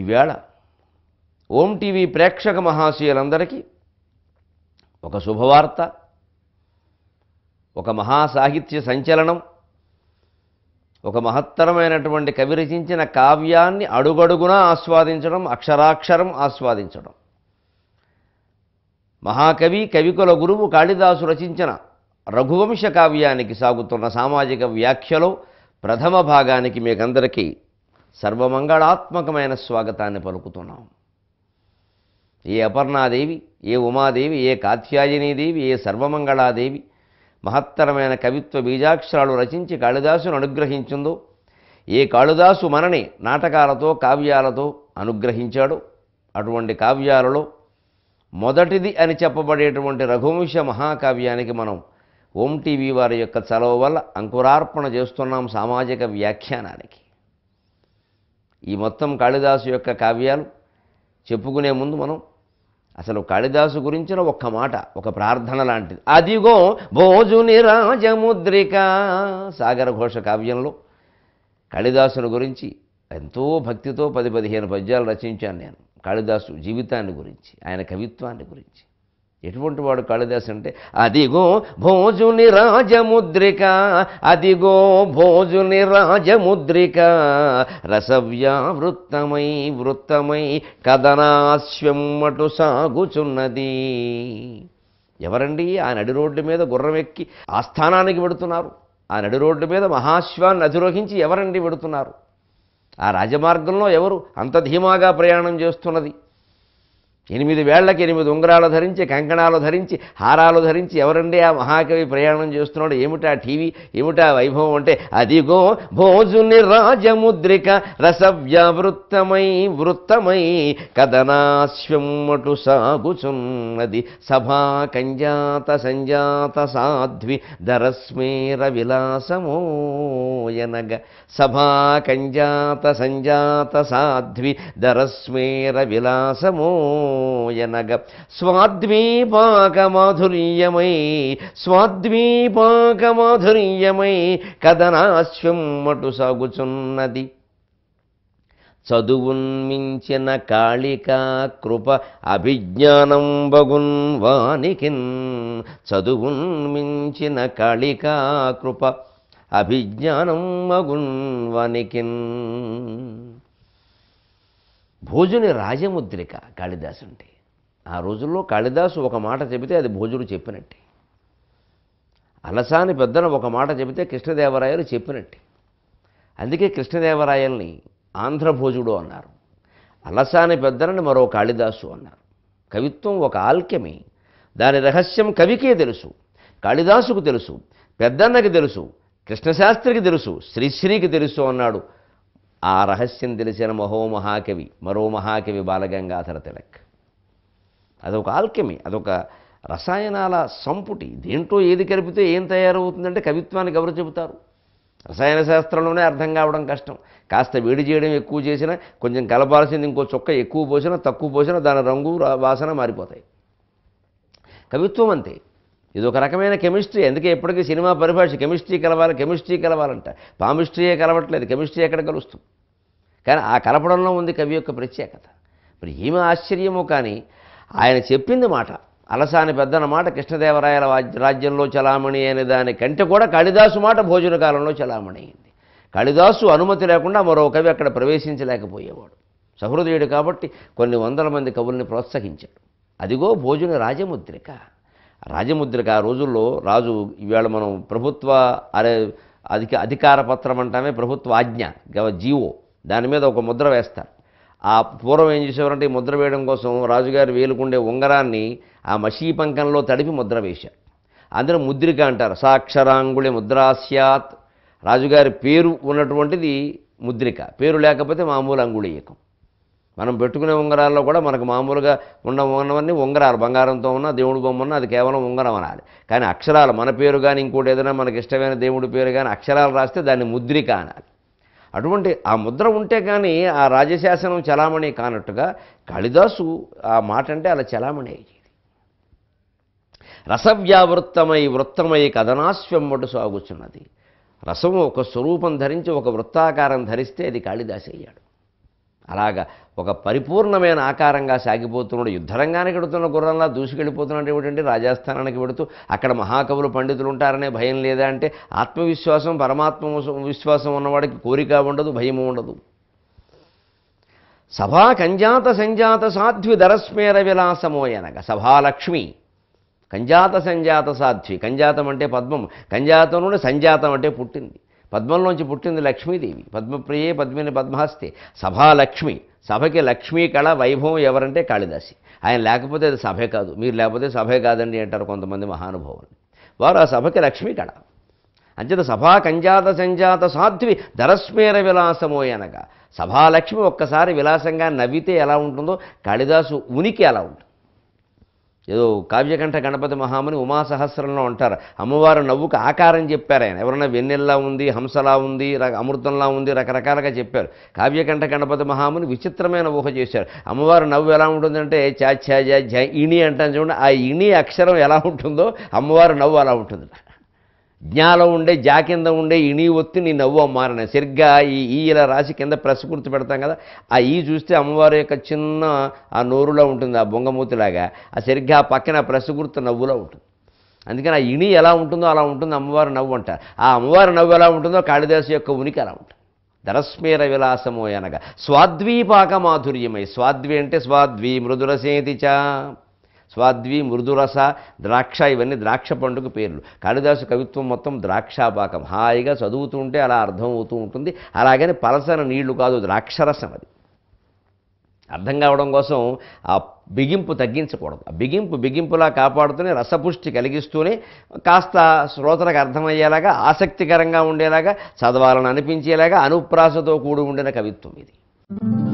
ఈవేళ ఓం టీవీ ప్రేక్షక మహాశయులందరికీ ఒక శుభవార్త ఒక మహాసాహిత్య సంచలనం ఒక మహత్తరమైనటువంటి కవి రచించిన కావ్యాన్ని అడుగడుగున ఆస్వాదించడం అక్షరాక్షరం ఆస్వాదించడం మహాకవి కవికుల గురువు కాళిదాసు రచించిన రఘువంశ కావ్యానికి సాగుతున్న సామాజిక వ్యాఖ్యలో ప్రథమ భాగానికి మీకందరికీ సర్వమంగళాత్మకమైన స్వాగతాన్ని పలుకుతున్నాం ఏ అపర్ణాదేవి ఏ ఉమాదేవి ఏ కాత్యాయనీదేవి ఏ సర్వమంగళాదేవి మహత్తరమైన కవిత్వ బీజాక్షరాలు రచించి కాళిదాసును అనుగ్రహించిందో ఏ కాళిదాసు మనని నాటకాలతో కావ్యాలతో అనుగ్రహించాడో అటువంటి కావ్యాలలో మొదటిది అని చెప్పబడేటువంటి రఘువంశ మహాకావ్యానికి మనం ఓం టీవీ వారి యొక్క చలవ వల్ల అంకురార్పణ చేస్తున్నాం సామాజిక వ్యాఖ్యానానికి ఈ మొత్తం కాళిదాసు యొక్క కావ్యాలు చెప్పుకునే ముందు మనం అసలు కాళిదాసు గురించిన ఒక్క మాట ఒక ప్రార్థన లాంటిది అదిగో భోజుని రాజముద్రిక సాగర ఘోష కావ్యంలో కాళిదాసుని గురించి ఎంతో భక్తితో పది పదిహేను పద్యాలు రచించాను నేను కాళిదాసు జీవితాన్ని గురించి ఆయన కవిత్వాన్ని గురించి ఎటువంటి వాడు కాళిదాసు అంటే అదిగో భోజుని రాజముద్రిక అదిగో భోజుని రాజముద్రిక రసవ్యావృత్తమై వృత్తమై కదనాశ్వమ్మటు సాగుచున్నది ఎవరండి ఆ నడి రోడ్డు మీద గుర్రం ఎక్కి ఆస్థానానికి పెడుతున్నారు ఆ నడి రోడ్డు మీద మహాశ్వాన్ని అధిరోహించి ఎవరండి పెడుతున్నారు ఆ రాజమార్గంలో ఎవరు అంత ధీమాగా ప్రయాణం చేస్తున్నది ఎనిమిది వేళ్లకి ఎనిమిది ఉంగరాలు ధరించి కంకణాలు ధరించి హారాలు ధరించి ఎవరండి ఆ మహాకవి ప్రయాణం చేస్తున్నాడు ఏమిటా టీవీ ఏమిటా వైభవం అంటే అదిగో భోజుని రాజముద్రిక రసవ్యావృత్తమై వృత్తమై కదనాశ్వమ్మటు సాగుచున్నది సభా కంజాత సంజాత సాధ్వి ధరస్మేర విలాసమో యోయనగ సభాకంజాత సంజాత సాధ్వి ధరస్మేర విలాసమోయనగ స్వాద్వీపాకమాధుర్యమై స్వాద్వీపాకమాధుర్యమై కథనాశ్వమ్మటు సాగుచున్నది చదువున్మించిన కాళికా కృప అభిజ్ఞానం బగున్ వానికిన్ చదువున్మించిన కాళికా కృప అభిజ్ఞానం మగుణ్వనికిన్ భోజుని రాజముద్రిక అంటే ఆ రోజుల్లో కాళిదాసు ఒక మాట చెబితే అది భోజుడు చెప్పినట్టే అలసాని పెద్దను ఒక మాట చెబితే కృష్ణదేవరాయలు చెప్పినట్టే అందుకే కృష్ణదేవరాయల్ని ఆంధ్రభోజుడు అన్నారు అలసాని పెద్దనని మరో కాళిదాసు అన్నారు కవిత్వం ఒక ఆల్క్యమే దాని రహస్యం కవికే తెలుసు కాళిదాసుకు తెలుసు పెద్దన్నకి తెలుసు కృష్ణశాస్త్రికి తెలుసు శ్రీశ్రీకి తెలుసు అన్నాడు ఆ రహస్యం తెలిసిన మహో మహాకవి మరో మహాకవి బాలగంగాధర తిలక్ అదొక ఆల్కెమీ అదొక రసాయనాల సంపుటి దేంట్లో ఏది కలిపితే ఏం తయారవుతుందంటే కవిత్వానికి ఎవరు చెబుతారు రసాయన శాస్త్రంలోనే అర్థం కావడం కష్టం కాస్త వేడి చేయడం ఎక్కువ చేసినా కొంచెం కలపాల్సింది ఇంకో చొక్క ఎక్కువ పోసినా తక్కువ పోసినా దాని రంగు వాసన మారిపోతాయి కవిత్వం అంతే ఇది ఒక రకమైన కెమిస్ట్రీ అందుకే ఎప్పటికీ సినిమా పరిభాష కెమిస్ట్రీ కలవాలి కెమిస్ట్రీ కలవాలంట పామిస్ట్రీయే కలవట్లేదు కెమిస్ట్రీ ఎక్కడ కలుస్తాం కానీ ఆ కలపడంలో ఉంది కవి యొక్క ప్రత్యేకత మరి ఏమి ఆశ్చర్యమో కానీ ఆయన చెప్పింది మాట అలసాని పెద్దన మాట కృష్ణదేవరాయల రాజ్యంలో చలామణి అనే దానికంటే కూడా కాళిదాసు మాట భోజన కాలంలో చలామణి అయింది కాళిదాసు అనుమతి లేకుండా మరో కవి అక్కడ ప్రవేశించలేకపోయేవాడు సహృదయుడు కాబట్టి కొన్ని వందల మంది కవుల్ని ప్రోత్సహించాడు అదిగో భోజన రాజముద్రిక రాజముద్రిక ఆ రోజుల్లో రాజు ఈవేళ మనం ప్రభుత్వ అరే అధిక అధికార పత్రం అంటామే ప్రభుత్వ ఆజ్ఞ జీవో దాని మీద ఒక ముద్ర వేస్తారు ఆ పూర్వం ఏం చేసేవారంటే ఈ ముద్ర వేయడం కోసం రాజుగారు వేలుకుండే ఉంగరాన్ని ఆ మషీ పంకంలో తడిపి ముద్ర వేశారు అందులో ముద్రిక అంటారు సాక్షరాంగుళి ముద్రాస్యాత్ రాజుగారి పేరు ఉన్నటువంటిది ముద్రిక పేరు లేకపోతే మామూలు అంగుళీయకం మనం పెట్టుకునే ఉంగరాల్లో కూడా మనకు మామూలుగా ఉన్న ఉన్నవన్నీ ఉంగరాలు బంగారంతో ఉన్న దేవుడు బొమ్మ ఉన్న అది కేవలం ఉంగరం అనాలి కానీ అక్షరాలు మన పేరు కానీ ఇంకోటి ఏదైనా మనకి ఇష్టమైన దేవుడి పేరు కానీ అక్షరాలు రాస్తే దాన్ని ముద్రిక అనాలి అటువంటి ఆ ముద్ర ఉంటే కానీ ఆ రాజశాసనం చలామణి కానట్టుగా కాళిదాసు ఆ మాట అంటే అలా చలామణి అయ్యేది రసవ్యావృత్తమై వృత్తమై కథనాశ్వమ్మటు సాగుచున్నది రసం ఒక స్వరూపం ధరించి ఒక వృత్తాకారం ధరిస్తే అది కాళిదాసు అయ్యాడు అలాగా ఒక పరిపూర్ణమైన ఆకారంగా సాగిపోతున్నాడు యుద్ధరంగానికి వెడుతున్న గుర్రంలా దూసుకెళ్ళిపోతున్నాడు ఏమిటంటే రాజస్థానానికి వెడుతూ అక్కడ మహాకవులు పండితులు ఉంటారనే భయం లేదా అంటే ఆత్మవిశ్వాసం పరమాత్మ విశ్వాసం ఉన్నవాడికి కోరిక ఉండదు భయం ఉండదు సభా కంజాత సంజాత సాధ్వి దరస్మేర విలాసమోయనగ సభాలక్ష్మి కంజాత సంజాత సాధ్వి కంజాతం అంటే పద్మం కంజాతం నుండి సంజాతం అంటే పుట్టింది పద్మంలోంచి పుట్టింది లక్ష్మీదేవి పద్మప్రియే పద్మిని పద్మహస్తి సభాలక్ష్మి సభకి లక్ష్మీ కళ వైభవం ఎవరంటే కాళిదాసి ఆయన లేకపోతే అది సభే కాదు మీరు లేకపోతే సభే కాదండి అంటారు కొంతమంది మహానుభావులు వారు ఆ సభకి లక్ష్మీ కళ అంచేత సభా కంజాత సంజాత సాధ్వి ధరస్మేర విలాసమో అనగా సభాలక్ష్మి ఒక్కసారి విలాసంగా నవ్వితే ఎలా ఉంటుందో కాళిదాసు ఉనికి ఎలా ఉంటుంది ఏదో కావ్యకంఠ గణపతి మహాముని సహస్రంలో ఉంటారు అమ్మవారు నవ్వుకు ఆకారం చెప్పారు ఆయన ఎవరన్నా వెన్నెల్లా ఉంది హంసలా ఉంది అమృతంలా ఉంది రకరకాలుగా చెప్పారు కావ్యకంఠ గణపతి మహాముని విచిత్రమైన ఊహ చేశారు అమ్మవారు నవ్వు ఎలా ఉంటుందంటే చా ఛా జా ఇణి అంటాను చూడండి ఆ ఇణి అక్షరం ఎలా ఉంటుందో అమ్మవారు నవ్వు అలా ఉంటుంది జ్ఞాలో ఉండే జా కింద ఉండే ఇణి ఒత్తి నీ నవ్వు మారిన సరిగ్గా ఈ ఈల రాసి కింద ప్రెస్ గుర్తు పెడతాం కదా ఆ ఈ చూస్తే అమ్మవారి యొక్క చిన్న ఆ నోరులో ఉంటుంది ఆ బొంగమూతిలాగా ఆ సరిగ్గా ఆ పక్కన ప్రెస్ గుర్తు నవ్వులో ఉంటుంది అందుకని ఆ ఇణి ఎలా ఉంటుందో అలా ఉంటుంది అమ్మవారి నవ్వు అంటారు ఆ అమ్మవారి నవ్వు ఎలా ఉంటుందో కాళిదాసు యొక్క ఉనికి అలా ఉంటుంది ధరస్మేర విలాసమో అనగా స్వాద్వీపాక మాధుర్యమై స్వాద్వి అంటే స్వాద్వి మృదురసేతి చా స్వాద్వి మృదురస ద్రాక్ష ఇవన్నీ ద్రాక్ష పండుగ పేర్లు కాళిదాసు కవిత్వం మొత్తం ద్రాక్షాపాకం హాయిగా చదువుతూ ఉంటే అలా అర్థం అవుతూ ఉంటుంది అలాగని పలసన నీళ్లు కాదు ద్రాక్షరసం అది అర్థం కావడం కోసం ఆ బిగింపు తగ్గించకూడదు ఆ బిగింపు బిగింపులా కాపాడుతూనే రసపుష్టి కలిగిస్తూనే కాస్త శ్రోతలకు అర్థమయ్యేలాగా ఆసక్తికరంగా ఉండేలాగా చదవాలని అనిపించేలాగా అనుప్రాసతో కూడి ఉండిన కవిత్వం ఇది